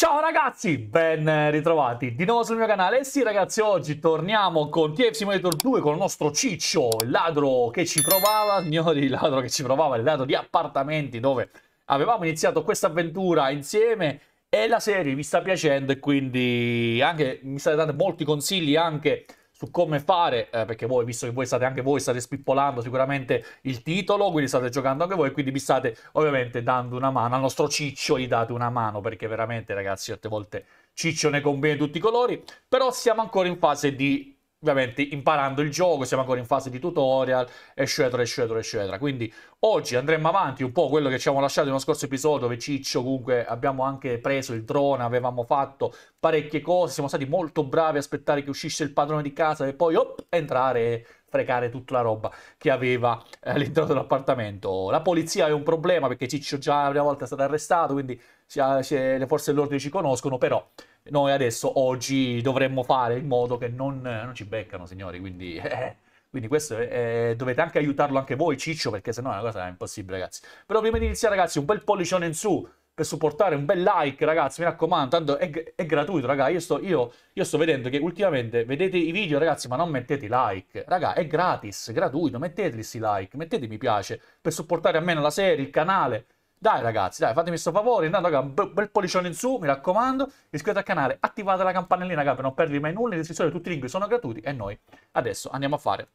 Ciao ragazzi, ben ritrovati di nuovo sul mio canale. sì ragazzi, oggi torniamo con TFC Monitor 2 con il nostro ciccio, il ladro che ci provava, signori, il ladro che ci provava, il ladro di appartamenti dove avevamo iniziato questa avventura insieme e la serie vi sta piacendo e quindi anche, mi state dando molti consigli anche su come fare, eh, perché voi, visto che voi state anche voi, state spippolando sicuramente il titolo, quindi state giocando anche voi, quindi vi state ovviamente dando una mano, al nostro Ciccio gli date una mano, perché veramente ragazzi certe volte Ciccio ne conviene tutti i colori, però siamo ancora in fase di ovviamente imparando il gioco, siamo ancora in fase di tutorial, eccetera, eccetera, eccetera. Quindi oggi andremo avanti un po' quello che ci avevamo lasciato nello scorso episodio, dove Ciccio comunque abbiamo anche preso il drone, avevamo fatto parecchie cose, siamo stati molto bravi a aspettare che uscisse il padrone di casa e poi op, entrare e fregare tutta la roba che aveva eh, all'interno dell'appartamento. La polizia è un problema perché Ciccio già la prima volta è stato arrestato, quindi le forze dell'ordine ci conoscono, però noi adesso, oggi, dovremmo fare in modo che non, non ci beccano, signori, quindi... Eh, quindi questo è, eh, dovete anche aiutarlo anche voi, Ciccio, perché sennò è una cosa impossibile, ragazzi. Però prima di iniziare, ragazzi, un bel pollicione in su per supportare, un bel like, ragazzi, mi raccomando, tanto è, è gratuito, ragazzi. Io sto, io, io sto, vedendo che ultimamente vedete i video, ragazzi, ma non mettete like. Ragazzi, è gratis, gratuito, metteteli sti like, mettete mi piace per supportare almeno la serie, il canale dai ragazzi, dai, fatemi questo favore, andate un bel pollicione in su, mi raccomando, iscrivetevi al canale, attivate la campanellina raga, per non perdere mai nulla, in descrizione tutti i link sono gratuiti e noi adesso andiamo a fare,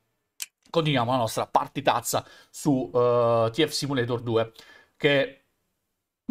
continuiamo la nostra partitazza su uh, eh, TF Simulator 2, che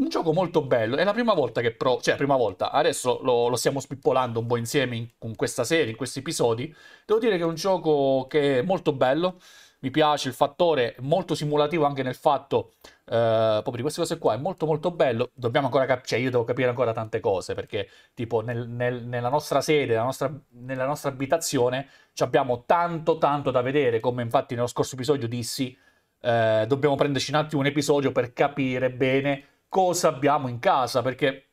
un gioco molto bello. È la prima volta che provo. Cioè, la prima volta. Adesso lo, lo stiamo spippolando un po' insieme in, in, questa serie, in questi episodi. Devo dire che è un gioco che è molto bello. Mi piace il fattore molto simulativo anche nel fatto. Eh, proprio di queste cose qua è molto molto bello. Dobbiamo ancora capire. Cioè, io devo capire ancora tante cose. Perché, tipo, nel, nel, nella nostra sede, nella nostra, nella nostra abitazione, abbiamo tanto tanto da vedere. Come infatti nello scorso episodio dissi. Eh, dobbiamo prenderci un attimo un episodio per capire bene cosa abbiamo in casa, perché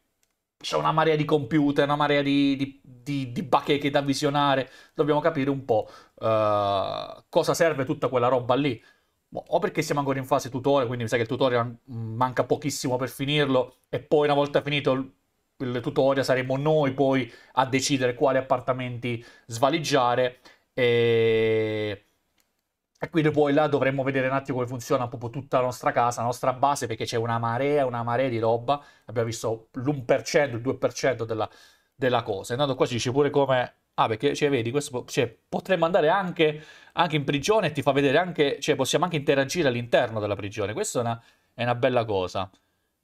c'è una marea di computer, una marea di, di, di, di bacheche da visionare, dobbiamo capire un po' uh, cosa serve tutta quella roba lì. Boh, o perché siamo ancora in fase tutorial, quindi mi sa che il tutorial mm, manca pochissimo per finirlo, e poi una volta finito il, tutorial saremo noi poi a decidere quali appartamenti svaligiare. E e quindi poi là dovremmo vedere un attimo come funziona un tutta la nostra casa, la nostra base, perché c'è una marea, una marea di roba. Abbiamo visto l'1%, il 2% della, della cosa. Intanto qua ci dice pure come... Ah, perché, cioè, vedi, questo, cioè, potremmo andare anche, anche, in prigione e ti fa vedere anche... Cioè, possiamo anche interagire all'interno della prigione. Questa è una, è una bella cosa.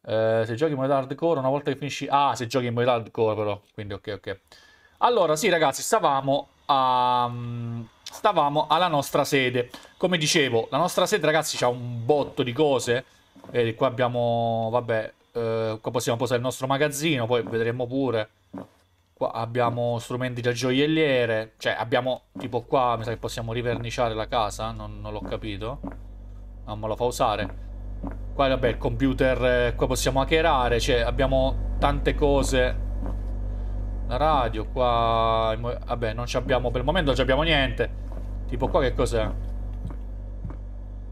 Eh, se giochi in modalità hardcore, una volta che finisci... Ah, se giochi in modalità hardcore, però. Quindi, ok, ok. Allora, sì, ragazzi, stavamo a... Um stavamo alla nostra sede. Come dicevo, la nostra sede, ragazzi, c'ha un botto di cose. E qua abbiamo, vabbè, eh, qua possiamo posare il nostro magazzino, poi vedremo pure. Qua abbiamo strumenti da gioielliere, cioè abbiamo, tipo qua, mi sa che possiamo riverniciare la casa, non, non l'ho capito. Ah, ma lo fa usare. Qua, vabbè, il computer, eh, qua possiamo hackerare, cioè abbiamo tante cose la radio qua... Vabbè, non ci abbiamo... Per il momento non ci abbiamo niente. Tipo qua che cos'è?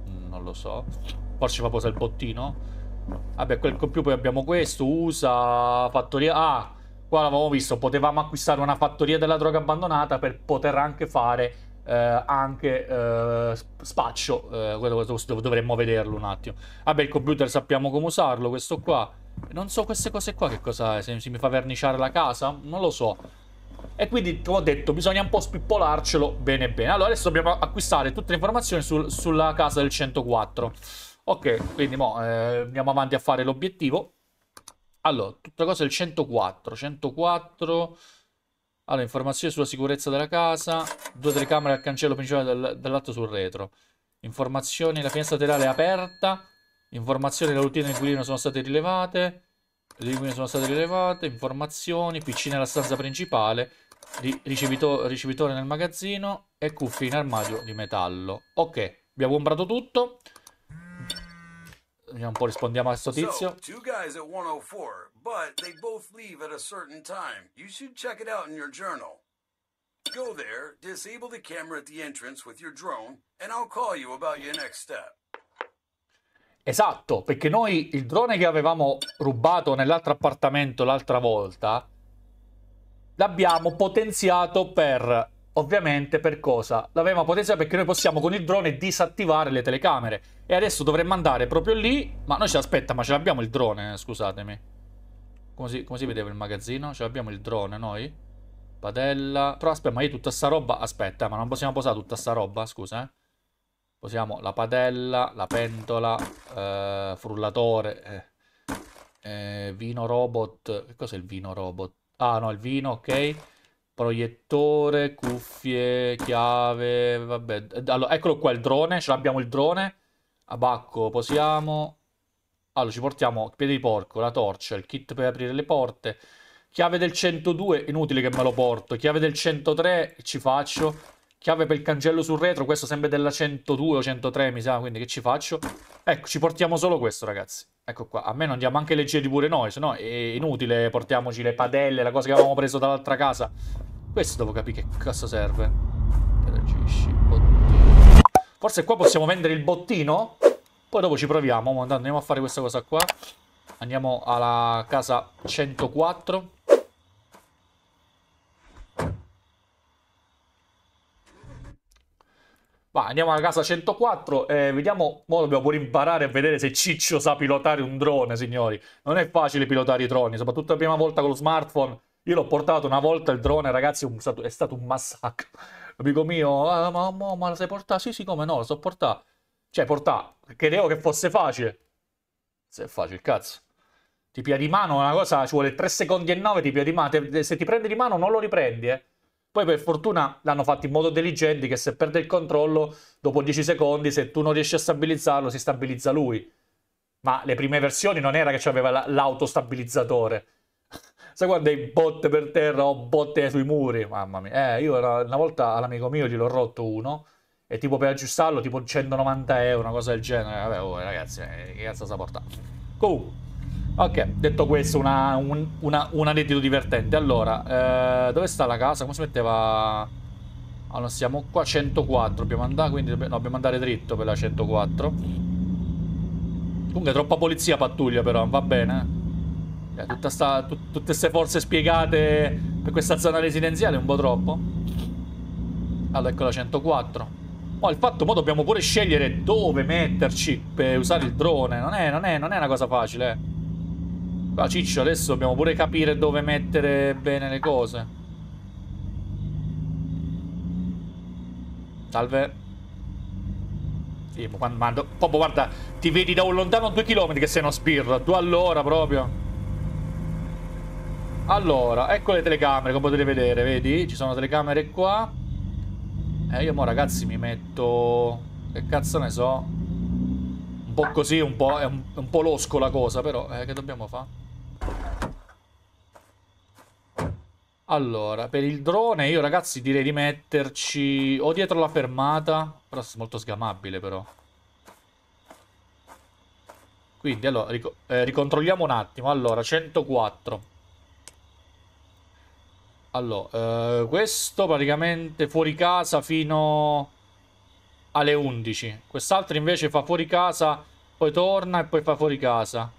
Mm, non lo so. Forse fa cosa il bottino. Vabbè, quel computer abbiamo questo. Usa... Fattoria... Ah! Qua l'avevamo visto. Potevamo acquistare una fattoria della droga abbandonata per poter anche fare... Eh, anche eh, spaccio. Eh, quello, questo dovremmo vederlo un attimo. Vabbè, il computer sappiamo come usarlo. Questo qua... Non so queste cose qua che cosa è, se mi fa verniciare la casa, non lo so. E quindi come ho detto, bisogna un po' spippolarcelo bene bene. Allora adesso dobbiamo acquistare tutte le informazioni sul, sulla casa del 104. Ok, quindi mo, eh, andiamo avanti a fare l'obiettivo. Allora, tutte cose del 104. 104... Allora, informazioni sulla sicurezza della casa. Due telecamere al cancello principale del, dell'atto sul retro. Informazioni, la finestra laterale è aperta. Informazioni della dell'ultima inquilino sono state rilevate. Le sono state rilevate. Informazioni. PC nella stanza principale. Ricevito ricevitore nel magazzino. E cuffie in armadio di metallo. Ok, abbiamo comprato tutto. Vediamo un po', rispondiamo a questo tizio. So, two guys at 104, but they both Go there, disable the camera at the entrance with your drone, and I'll call you about your next step. Esatto, perché noi il drone che avevamo rubato nell'altro appartamento l'altra volta l'abbiamo potenziato per ovviamente per cosa? L'avevamo potenziato perché noi possiamo con il drone disattivare le telecamere e adesso dovremmo andare proprio lì, ma noi ci aspetta, ma ce l'abbiamo il drone, eh, scusatemi. Come si, come si vedeva il magazzino? Ce l'abbiamo il drone noi? Padella. Però aspetta, ma io tutta sta roba, aspetta, ma non possiamo posare tutta sta roba, scusa, eh usiamo la padella, la pentola, eh, frullatore, eh, eh, vino robot, che cos'è il vino robot? Ah no, il vino, ok, proiettore, cuffie, chiave, vabbè, allora, eccolo qua il drone, ce l'abbiamo il drone, abacco, posiamo, allora ci portiamo piede di porco, la torcia, il kit per aprire le porte, chiave del 102, inutile che me lo porto, chiave del 103 ci faccio, Chiave per il cancello sul retro, questo sempre della 102 o 103 mi sa, quindi che ci faccio? Ecco, ci portiamo solo questo ragazzi. Ecco qua, a me non diamo anche leggeri pure noi, sennò è inutile portiamoci le padelle, la cosa che avevamo preso dall'altra casa. Questo devo capire che cosa serve. Reagisci, bottino. Forse qua possiamo vendere il bottino? Poi dopo ci proviamo, andiamo a fare questa cosa qua. Andiamo alla casa 104. Ma andiamo alla casa 104 e eh, vediamo, ora dobbiamo pure imparare a vedere se Ciccio sa pilotare un drone, signori. Non è facile pilotare i droni, soprattutto la prima volta con lo smartphone. Io l'ho portato una volta il drone, ragazzi, è stato un massacro. Amico mio, ah, ma, ma, ma la sai portare? Sì, sì, come no, la so portare. Cioè, portare, credevo che fosse facile. Se è facile, cazzo. Ti pia di mano, una cosa, ci vuole 3 secondi e 9, ti pia di mano. Se ti prende di mano non lo riprendi, eh. Poi per fortuna l'hanno fatto in modo intelligente che se perde il controllo, dopo 10 secondi, se tu non riesci a stabilizzarlo, si stabilizza lui. Ma le prime versioni non era che c'aveva l'autostabilizzatore. Sai quando hai botte per terra o botte sui muri? Mamma mia. Eh, io una volta all'amico mio gliel'ho rotto uno e tipo per aggiustarlo tipo 190 euro, una cosa del genere. Vabbè, oh, ragazzi, eh, che cazzo sa portare? Comunque. Ok, detto questo, una, un, una, un aneddoto divertente. Allora, eh, dove sta la casa? Come si metteva... Allora, siamo qua a 104. Dobbiamo andare, quindi no, dobbiamo andare dritto per la 104. Comunque, troppa polizia pattuglia, però, va bene. Eh, eh sta, tut, tutte queste forze spiegate per questa zona residenziale è un po' troppo. Allora, ecco la 104. oh, il fatto, che dobbiamo pure scegliere dove metterci per usare il drone. Non è, non è, non è una cosa facile, eh. Ma ah, ciccio, adesso dobbiamo pure capire dove mettere bene le cose. Salve. Sì, ma quando... Popo, guarda, ti vedi da un lontano due chilometri che sei uno spirra. Tu allora proprio. Allora, ecco le telecamere, come potete vedere, vedi? Ci sono telecamere qua. E eh, io mo ragazzi mi metto... Che cazzo ne so? Un po' così, un po'... È un, un po' losco la cosa, però... Eh, che dobbiamo fare? Allora, per il drone io ragazzi direi di metterci o dietro la fermata, però è molto sgamabile però. Quindi allora, ric eh, ricontrolliamo un attimo. Allora, 104. Allora, eh, questo praticamente fuori casa fino alle 11. Quest'altro invece fa fuori casa, poi torna e poi fa fuori casa.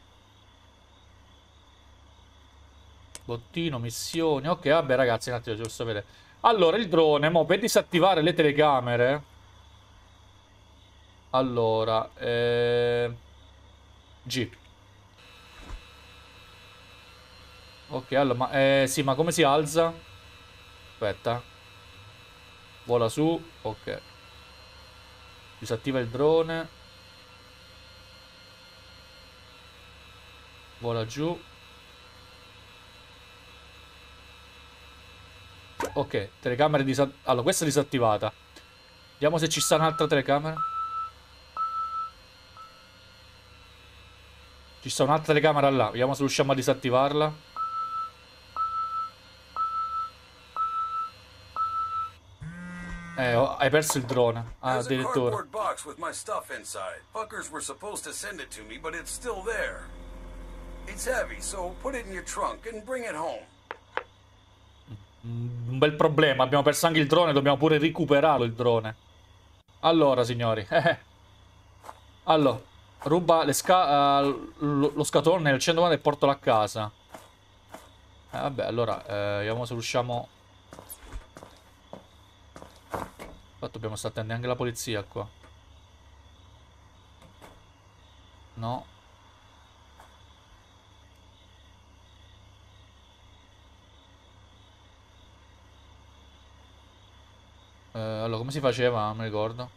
bottino, missioni. Ok, vabbè ragazzi, un attimo, giusto vedere. Allora, il drone, mo, per disattivare le telecamere... Allora, eh... G. Ok, allora, ma... Eh, sì, ma come si alza? Aspetta. Vola su, ok. Disattiva il drone. Vola giù. ok, telecamere disattivate. Allora, questa è disattivata. Vediamo se ci sta un'altra telecamera. Ci sta un'altra telecamera là. Vediamo se riusciamo a disattivarla. Eh, hai perso il drone. Ah, addirittura. Fuckers were supposed to send it to me, but it's still there. It's heavy, so put it in your trunk and bring it home. Mm, bel problema. Abbiamo perso anche il drone, dobbiamo pure recuperarlo il drone. Allora, signori. Eh, eh. allora, ruba sca uh, lo, lo scatolone nel 190 e portalo a casa. Eh, vabbè, allora, eh, vediamo se riusciamo... Qua dobbiamo stare attenti anche la polizia qua. No. Eh, allora, come si faceva? Non mi ricordo.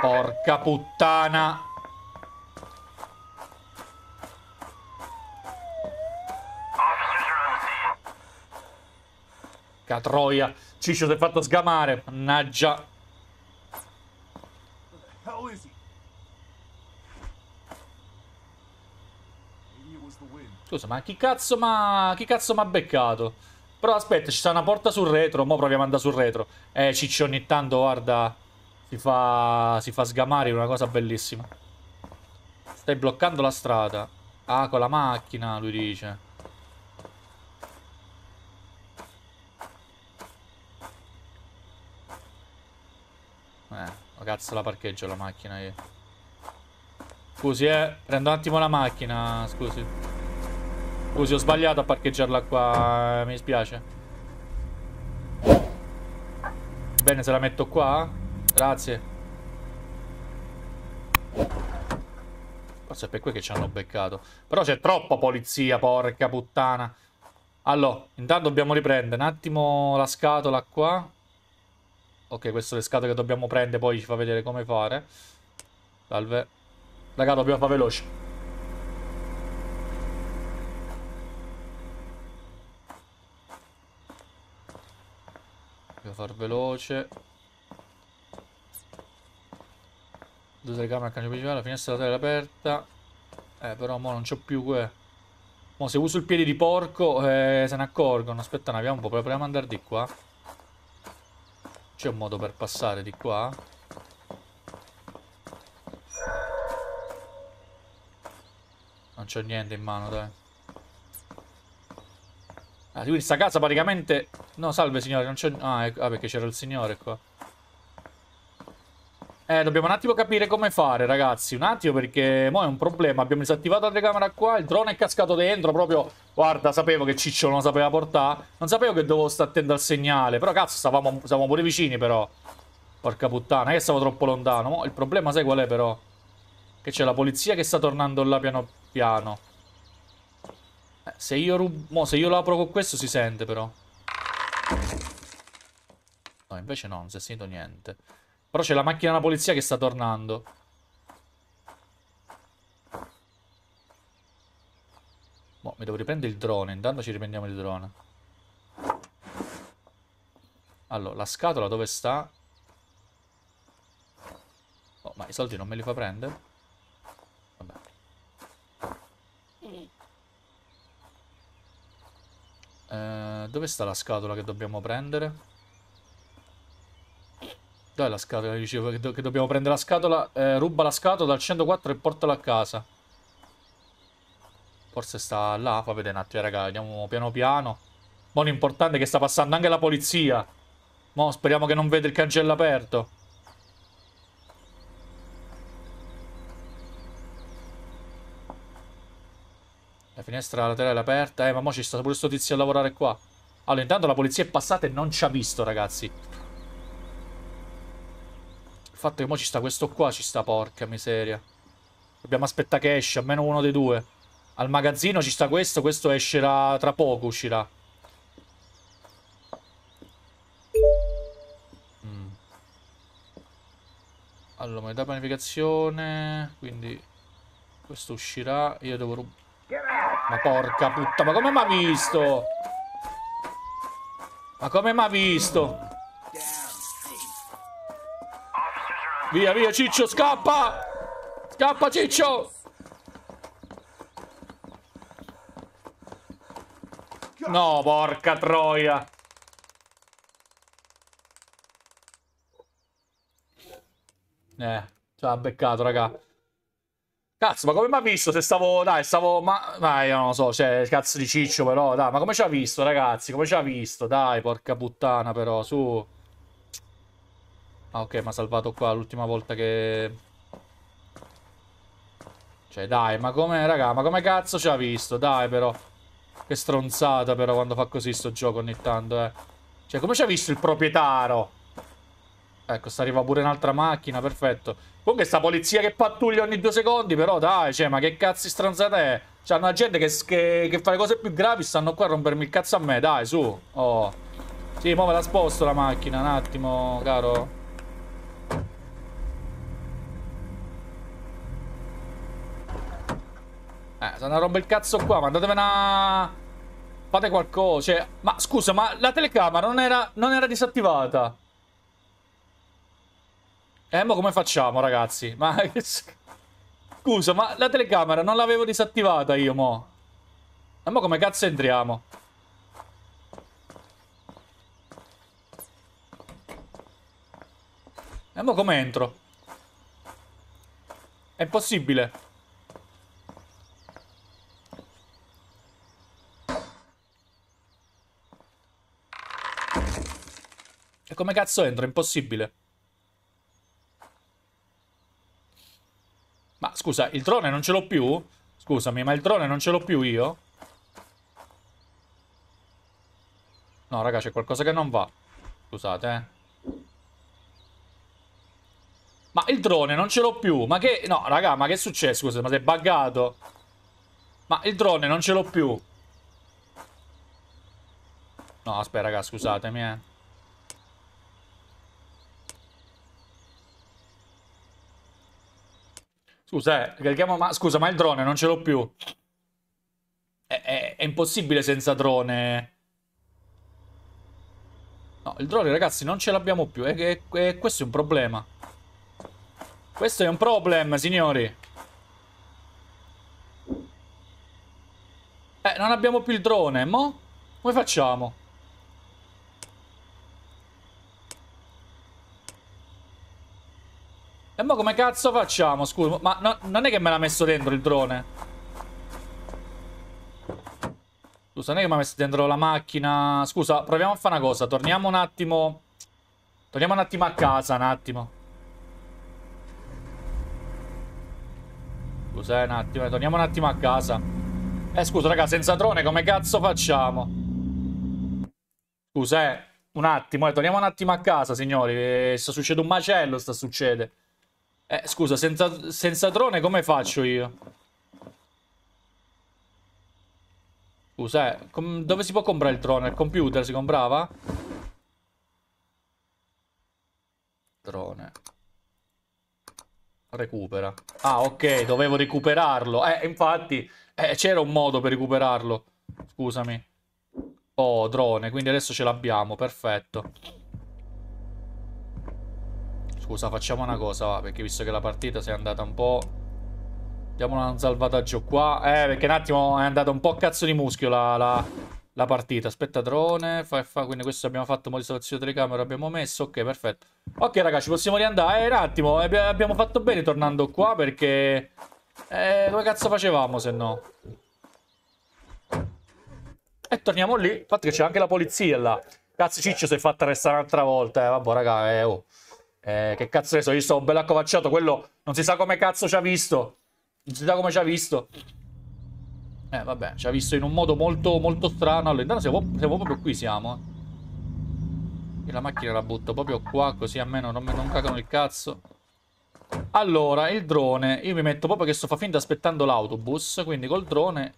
Porca puttana! Catroia! Ciccio si è fatto sgamare, mannaggia. Scusa, ma chi cazzo ma chi cazzo m'ha beccato? Però aspetta, ci sta una porta sul retro, mo proviamo ad andare sul retro. Eh, Ciccio ogni tanto, guarda, si fa si fa sgamare, una cosa bellissima. Stai bloccando la strada. Ah, con la macchina, lui dice. cazzo la parcheggio la macchina io. Scusi eh, prendo un attimo la macchina, scusi. Scusi, ho sbagliato a parcheggiarla qua, eh, mi dispiace. Bene, se la metto qua. Eh. Grazie. Forse è per quello che ci hanno beccato. Però c'è troppa polizia, porca puttana. Allora, intanto dobbiamo riprendere un attimo la scatola qua. Ok, queste sono le scatole che dobbiamo prendere, poi ci fa vedere come fare. Salve. Raga, dobbiamo fare veloce. Dobbiamo far veloce. Due telecamere al cambio principale, la finestra della terra aperta. Eh, però mo non c'ho più que... Mo se uso il piede di porco eh, se ne accorgono. Aspetta, ne abbiamo un po', proviamo ad andare di qua. C'è un modo per passare di qua? Non c'ho niente in mano, dai. Ah, quindi sta casa praticamente... No, salve signore, non c'è... Ah, ecco... ah, perché c'era il signore qua. Eh, dobbiamo un attimo capire come fare, ragazzi. Un attimo, perché mo è un problema. Abbiamo disattivato la telecamera qua. Il drone è cascato dentro. Proprio. Guarda, sapevo che Ciccio non lo sapeva portare. Non sapevo che dovevo stare attento al segnale. Però, cazzo, stavamo, stavamo pure vicini, però. Porca puttana, che stavo troppo lontano. Mo, il problema, sai qual è, però? Che c'è la polizia che sta tornando là piano piano. Eh, se io rubo. se io lo apro con questo, si sente, però. No, invece no, non si è sentito niente. Però c'è la macchina della polizia che sta tornando. Boh, mi devo riprendere il drone. Intanto ci riprendiamo il drone. Allora, la scatola dove sta? Oh, ma i soldi non me li fa prendere? Vabbè. Eh, dove sta la scatola che dobbiamo prendere? Dove la scatola? Dicevo che, do che, dobbiamo prendere la scatola. Eh, ruba la scatola dal 104 e portala a casa. Forse sta là. Fa vedere un attimo, raga. Andiamo piano piano. Ma l'importante è che sta passando anche la polizia. Mo speriamo che non veda il cancello aperto. La finestra laterale è aperta. Eh, ma mo ci sta pure sto tizio a lavorare qua. Allora, intanto la polizia è passata e non ci ha visto, ragazzi. Il fatto che mo ci sta questo qua, ci sta porca miseria. Dobbiamo aspettare che esce, almeno uno dei due. Al magazzino ci sta questo, questo escerà tra poco, uscirà. Mm. Allora, metà pianificazione, quindi questo uscirà, io devo rubare... Ma porca puttana, ma come mi ha visto? Ma come mi ha visto? Via, via, Ciccio, scappa! Scappa, Ciccio! No, porca troia! Eh, ci ha beccato, raga. Cazzo, ma come mi ha visto se stavo... Dai, stavo... Ma... Dai, non lo so, cioè, cazzo di ciccio però, dai. Ma come ci ha visto, ragazzi? Come ci ha visto? Dai, porca puttana però, su... Ah ok, ma ha salvato qua l'ultima volta che... Cioè dai, ma come, raga, ma come cazzo ci ha visto? Dai però. Che stronzata però quando fa così sto gioco ogni tanto, eh. Cioè come ci ha visto il proprietario? Ecco, sta arriva pure un'altra macchina, perfetto. Comunque sta polizia che pattuglia ogni due secondi, però dai, cioè, ma che cazzo di stronzata è? C'è una gente che, che, che, fa le cose più gravi, stanno qua a rompermi il cazzo a me, dai, su. Oh. Sì, mo me la sposto la macchina, un attimo, caro. sono una roba il cazzo qua, mandatevene a... Fate qualcosa, cioè... Ma scusa, ma la telecamera non era, non era disattivata. E eh, mo come facciamo, ragazzi? Ma... scusa, ma la telecamera non l'avevo disattivata io, mo. E eh, mo come cazzo entriamo? E eh, mo come entro? È possibile. Come cazzo entro? Impossibile. Ma scusa, il drone non ce l'ho più? Scusami, ma il drone non ce l'ho più io? No, raga, c'è qualcosa che non va. Scusate, eh. Ma il drone non ce l'ho più. Ma che... No, raga, ma che è successo? Scusa, ma sei buggato. Ma il drone non ce l'ho più. No, aspetta, raga, scusatemi, eh. Scusa, eh, ma... Scusa, ma il drone non ce l'ho più. È, è, è, impossibile senza drone. No, il drone, ragazzi, non ce l'abbiamo più. E questo è un problema. Questo è un problema, signori. Eh, non abbiamo più il drone, mo? Come facciamo? E mo come cazzo facciamo? Scusa, ma no, non è che me l'ha messo dentro il drone. Scusa, non è che mi ha messo dentro la macchina. Scusa, proviamo a fare una cosa. Torniamo un attimo. Torniamo un attimo a casa, un attimo. Scusa, eh, un attimo. Eh, torniamo un attimo a casa. Eh, scusa, raga, senza drone come cazzo facciamo? Scusa, eh, Un attimo, eh, torniamo un attimo a casa, signori. Eh, sta succedendo un macello, sta succedendo. Eh, scusa, senza, senza drone come faccio io? Scusa, eh, dove si può comprare il drone? Il computer si comprava? Drone. Recupera. Ah, ok, dovevo recuperarlo. Eh, infatti, eh, c'era un modo per recuperarlo. Scusami. Oh, drone, quindi adesso ce l'abbiamo, perfetto. Scusa, facciamo una cosa, va, perché visto che la partita si è andata un po'... Diamo un salvataggio qua. Eh, perché un attimo è andata un po' cazzo di muschio la, la, la partita. Aspetta, drone. Fa, fa, quindi questo abbiamo fatto. Modificazione telecamera abbiamo messo. Ok, perfetto. Ok, ragazzi, possiamo riandare. Eh, un attimo. Eh, abbiamo fatto bene tornando qua perché... Eh, dove cazzo facevamo se no? E torniamo lì. Infatti che c'è anche la polizia là. Cazzo Ciccio si è fatta restare un'altra volta. Eh, vabbè, raga, eh, oh. Eh, che cazzo è so, io un bel accovacciato, quello non si sa come cazzo ci ha visto. Non si sa come ci ha visto. Eh, vabbè, ci ha visto in un modo molto, molto strano. Allora, All'interno siamo, siamo, proprio qui, siamo. Eh. Io la macchina la butto proprio qua, così almeno non, non cagano il cazzo. Allora, il drone. Io mi metto proprio che sto fa finta aspettando l'autobus, quindi col drone...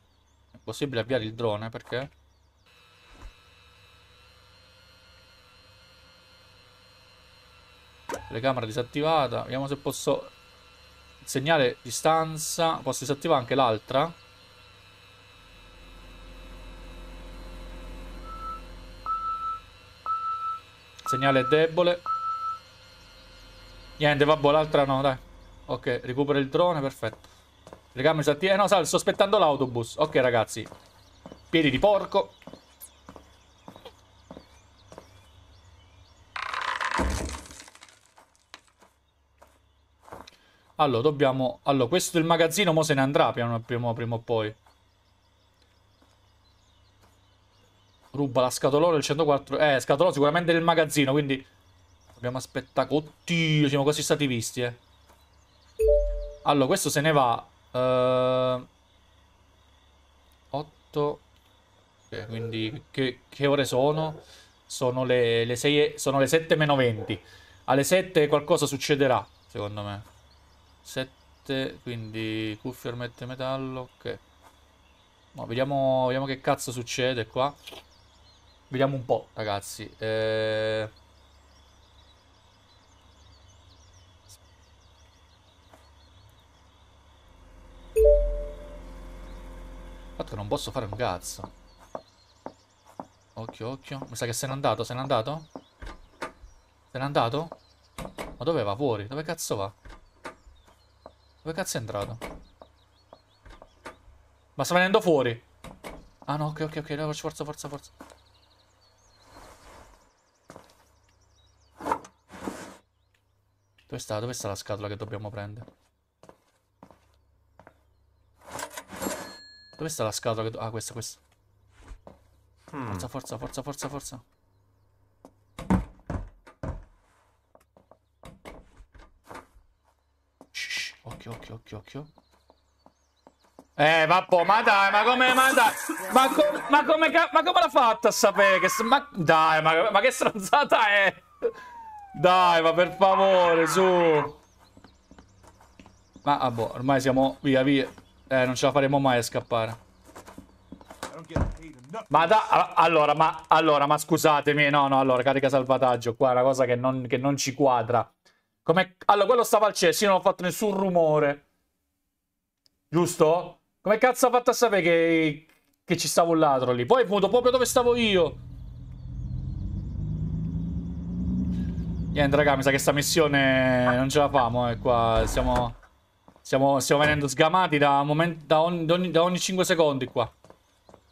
È possibile avviare il drone, perché? telecamera disattivata vediamo se posso segnare distanza posso disattivare anche l'altra segnale è debole niente vabbè l'altra no dai ok recupera il drone perfetto telecamera disattivata eh no sto aspettando l'autobus ok ragazzi piedi di porco Allora, dobbiamo... Allora, questo è il magazzino mo se ne andrà piano, prima, prima o poi. Ruba la scatolona del 104. Eh, scatolona sicuramente del magazzino, quindi... Dobbiamo aspettare... Oddio, siamo quasi stati visti, eh. Allora, questo se ne va. Uh... 8... Ok, quindi che, che, ore sono? Sono le, le, 6, sono le 7 meno 20. Alle 7 qualcosa succederà, secondo me. 7, quindi cuffie, ormette metallo, ok. No, vediamo, vediamo che cazzo succede qua. Vediamo un po', ragazzi. Eh... Fatto che non posso fare un cazzo. Occhio, occhio. Mi sa che se n'è andato, se n'è andato? Se n'è andato? Ma dove va? Fuori? Dove cazzo va? Dove cazzo è entrato? Ma sta venendo fuori. Ah no, ok, ok, ok, forza, forza, forza. Dove sta? Dove sta la scatola che dobbiamo prendere? Dove sta la scatola che... Ah, questa, questa. Hmm. Forza, forza, forza, forza, forza. occhio, occhio, occhio, occhio. Eh, vabbò, ma dai, ma come, ma dai, ma, com, ma come, ma come l'ha fatta a sapere che, ma, dai, ma, ma che stronzata è? Dai, ma per favore, su. Ma, vabbò, ah, boh, ormai siamo, via, via. Eh, non ce la faremo mai a scappare. Ma da, allora, ma, allora, ma scusatemi, no, no, allora, carica salvataggio, qua è una cosa che non, che non ci quadra. Come... Allora, quello stava al cesso, io non ho fatto nessun rumore. Giusto? Come cazzo ha fatto a sapere che... che ci stava un ladro lì? Poi è venuto proprio dove stavo io. Niente, raga, mi sa che sta missione non ce la famo, eh, qua siamo... Stiamo, stiamo venendo sgamati da, moment, da, ogni, da, ogni, da ogni 5 secondi qua.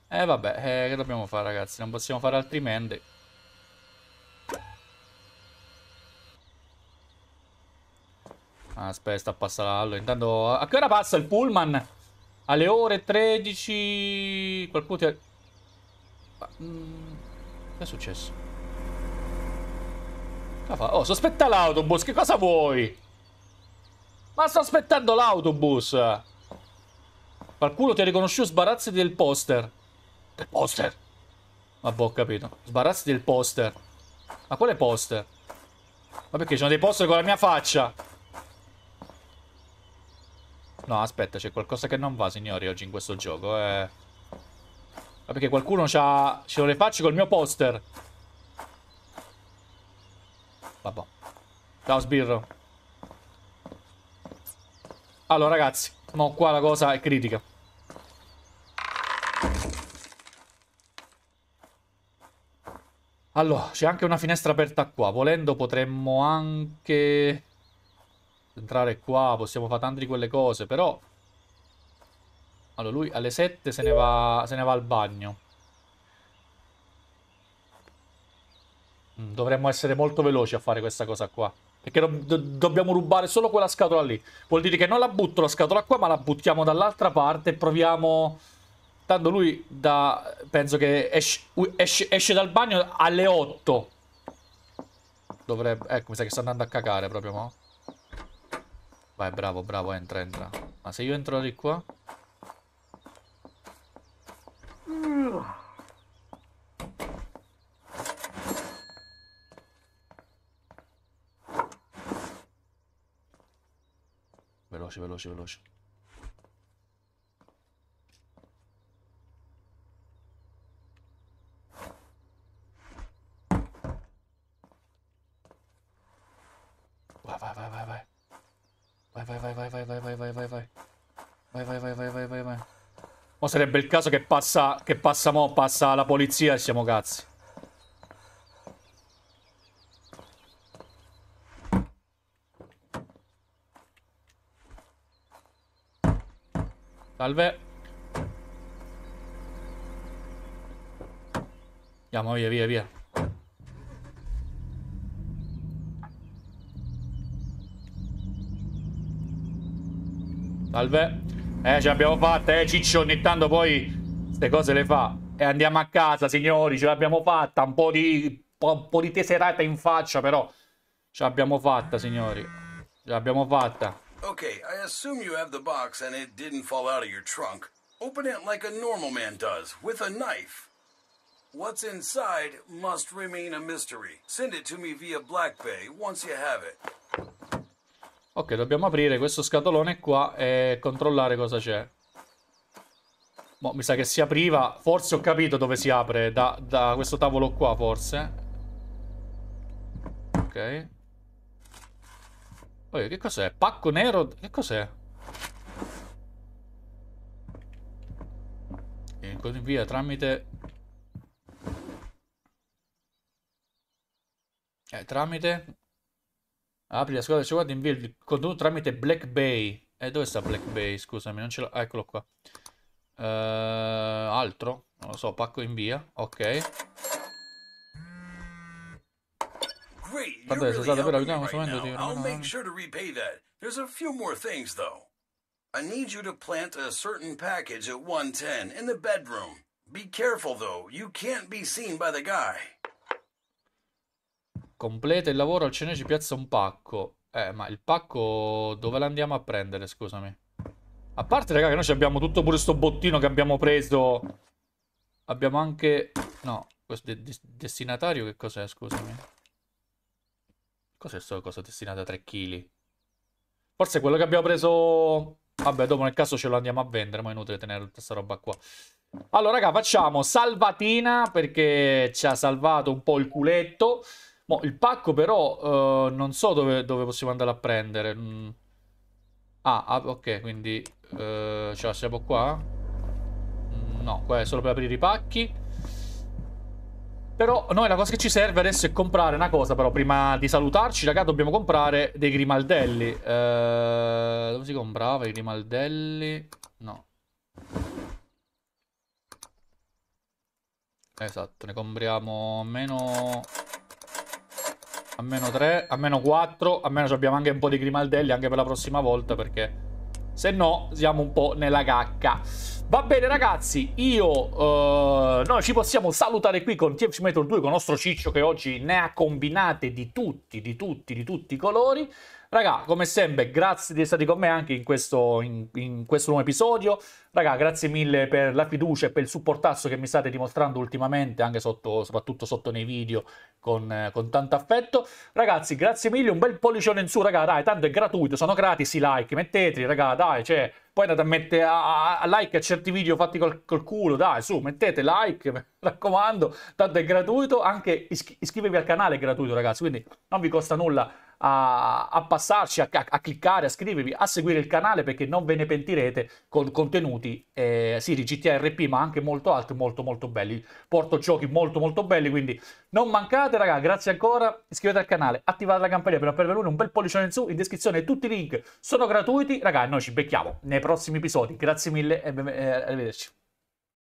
E eh, vabbè, eh, che dobbiamo fare, ragazzi? Non possiamo fare altrimenti. Aspetta, passa l'allo. Intanto, a che ora passa il pullman? Alle ore 13... Qualcuno ti... Ha... Ma, mh, mm, che è successo? Oh, sospetta l'autobus, che cosa vuoi? Ma sto aspettando l'autobus! Qualcuno ti ha riconosciuto sbarazzi del poster. Del poster? Vabbè, ho capito. Sbarazzi del poster. Ma quale poster? Ma perché ci sono dei poster con la mia faccia? No, aspetta, c'è qualcosa che non va, signori, oggi in questo gioco. Eh... Ma ah, perché qualcuno c'ha... Ce le faccio col mio poster. Vabbè. Ciao, sbirro. Allora, ragazzi. No, qua la cosa è critica. Allora, c'è anche una finestra aperta qua. Volendo potremmo anche entrare qua, possiamo fare tante di quelle cose, però... Allora, lui alle 7 se ne va, se ne va al bagno. Mm, dovremmo essere molto veloci a fare questa cosa qua. Perché do do dobbiamo rubare solo quella scatola lì. Vuol dire che non la butto la scatola qua, ma la buttiamo dall'altra parte e proviamo... Tanto lui da... penso che esce, esce, esce dal bagno alle 8. Dovrebbe... Ecco, mi sa che sta andando a cacare proprio, ma... No? Vai, bravo, bravo, entra, entra. Ma se io entro di qua... Veloce, veloce, veloce. sarebbe il caso che passa, che passa mo, passa la polizia e siamo cazzi. Salve. Andiamo, via, via, via. Salve. Eh, ce l'abbiamo fatta, eh, Ciccio ogni tanto poi queste cose le fa. E andiamo a casa, signori, ce l'abbiamo fatta. Un po' di, un po di teserata in faccia, però ce l'abbiamo fatta, signori. Ce l'abbiamo fatta. Ok, I assume you have the box and it didn't fall out of your trunk. Open it like a normal man does, with a knife. What's inside must remain a mystery. Send it to me via Black Bay once you have it. Ok, dobbiamo aprire questo scatolone qua e controllare cosa c'è. Boh, mi sa che si apriva... Forse ho capito dove si apre, da, da questo tavolo qua, forse. Ok. Poi, che cos'è? Pacco nero? Che cos'è? E così via, tramite... Eh, tramite... Apri la scuola, del C4 invia il contenuto tramite Black Bay. E eh, dove sta Black Bay? Scusami, non ce l'ho. Ah, eccolo qua. Uh, altro? Non lo so, pacco invia. Ok. Vabbè, really sono stato per aiutare right now. Di... I'll make sure to repay that. There's a few more things though. I need you to plant a certain package at 110 in the bedroom. Be careful though, you can't be seen by the guy. Completa il lavoro, al cenere ci piazza un pacco. Eh, ma il pacco dove l'andiamo a prendere, scusami? A parte, raga, che noi abbiamo tutto pure sto bottino che abbiamo preso. Abbiamo anche... No, questo de de destinatario che cos'è, scusami? Cos'è questa cosa destinata a 3 kg? Forse quello che abbiamo preso... Vabbè, dopo nel caso ce lo andiamo a vendere, ma è inutile tenere tutta questa roba qua. Allora, raga, facciamo salvatina perché ci ha salvato un po' il culetto. Mo, il pacco però uh, non so dove, dove, possiamo andare a prendere. Mm. Ah, ah, ok, quindi uh, ce la siamo qua? Mm, no, qua è solo per aprire i pacchi. Però noi la cosa che ci serve adesso è comprare una cosa, però prima di salutarci, raga, dobbiamo comprare dei grimaldelli. Uh, dove si comprava i grimaldelli? No. Esatto, ne compriamo meno a meno 3, a meno 4, a meno abbiamo anche un po' di grimaldelli anche per la prossima volta perché se no siamo un po' nella cacca. Va bene ragazzi, io... Uh, eh, noi ci possiamo salutare qui con TFC Metal 2, con il nostro Ciccio che oggi ne ha combinate di tutti, di tutti, di tutti i colori. Raga, come sempre, grazie di essere stati con me anche in questo, in, in questo nuovo episodio. Raga, grazie mille per la fiducia e per il supportazzo che mi state dimostrando ultimamente, anche sotto, soprattutto sotto nei video, con, con tanto affetto. Ragazzi, grazie mille, un bel pollicione in su, raga, dai, tanto è gratuito, sono gratis i like, metteteli, raga, dai, cioè, poi andate a mettere a, a, like a certi video fatti col, col, culo, dai, su, mettete like, mi raccomando, tanto è gratuito, anche iscri iscrivetevi al canale, è gratuito, ragazzi, quindi non vi costa nulla a, a passarci, a, a, cliccare, a scrivervi, a seguire il canale perché non ve ne pentirete con contenuti, eh, sì, di GTA RP, ma anche molto altri, molto molto belli. Porto giochi molto molto belli, quindi non mancate, ragazzi, grazie ancora, iscrivetevi al canale, attivate la campanella per non perdere un bel pollicione in su, in descrizione tutti i link sono gratuiti, ragazzi, noi ci becchiamo nei prossimi episodi, grazie mille e eh, arrivederci.